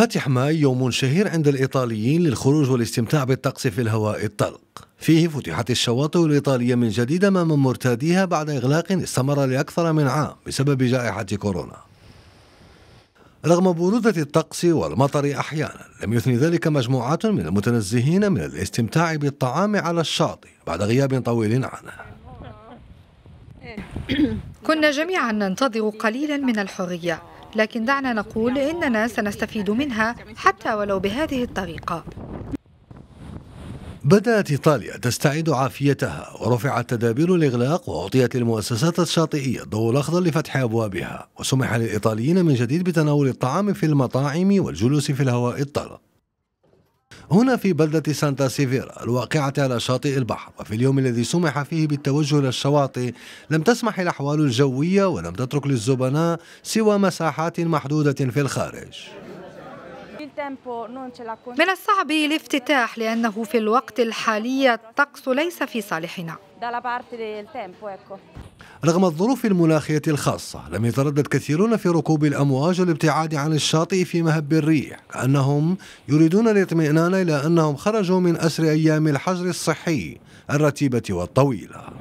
الفاتح ماي يوم شهير عند الإيطاليين للخروج والاستمتاع بالطقس في الهواء الطلق فيه فتحت الشواطئ الإيطالية من جديد أمام مرتاديها بعد إغلاق استمر لأكثر من عام بسبب جائحة كورونا رغم برودة الطقس والمطر أحيانا لم يثني ذلك مجموعات من المتنزهين من الاستمتاع بالطعام على الشاطئ بعد غياب طويل عنه كنا جميعا ننتظر قليلا من الحرية لكن دعنا نقول إننا سنستفيد منها حتى ولو بهذه الطريقة بدأت إيطاليا تستعيد عافيتها ورفعت تدابير الإغلاق وأعطيت للمؤسسات الشاطئية الضوء الأخضر لفتح أبوابها وسمح للإيطاليين من جديد بتناول الطعام في المطاعم والجلوس في الهواء الطلق هنا في بلدة سانتا سيفيرا الواقعة على شاطئ البحر وفي اليوم الذي سمح فيه بالتوجه للشواطئ لم تسمح الأحوال الجوية ولم تترك للزبناء سوى مساحات محدودة في الخارج من الصعب الافتتاح لأنه في الوقت الحالي الطقس ليس في صالحنا رغم الظروف المناخية الخاصة لم يتردد كثيرون في ركوب الأمواج والابتعاد عن الشاطئ في مهب الريح كأنهم يريدون الاطمئنان إلى أنهم خرجوا من أسر أيام الحجر الصحي الرتيبة والطويلة